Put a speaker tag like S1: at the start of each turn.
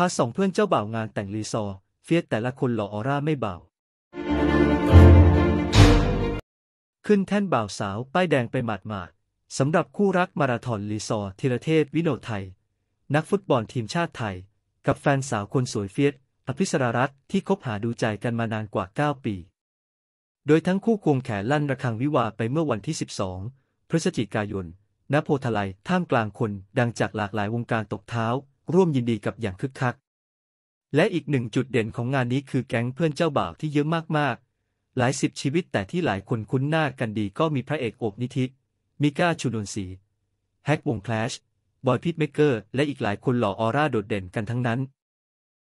S1: พาสองเพื่อนเจ้าบ่าวงานแต่งรีซอ เฟียสแต่ละคนหล่อออร่าไม่เบา ขึ้นแท่นบ่าวสาวป้ายแดงไปหมาดหมาดสำหรับคู่รักมาราธอนรีซอธีรเทศวิโนไทย นักฟุตบอลทีมชาติไทย กับแฟนสาวคนสวยเฟียสอภิสรารัตน์ที่คบหาดูใจกันมานานกว่า 9 ปี โดยทั้งคู่ควงแขนลั่นระฆังวิวาไปเมื่อวันที่ 12 พฤศจิกายน ณโพทลายท่ามกลางคนดังจากหลากหลายวงการตกเท้าร่วมยินดีกับอย่างคึกคัก และอีกหนึ่งจุดเด่นของงานนี้คือแก๊งเพื่อนเจ้าบ่าวที่เยอะมากๆ หลายสิบชีวิตแต่ที่หลายคนคุ้นหน้ากันดีก็มีพระเอกโอบนิธิมิก้าชูนนสีแฮกวงคลาชบอยพิทเมเกอร์ และอีกหลายคนหล่อออร่าโดดเด่นกันทั้งนั้น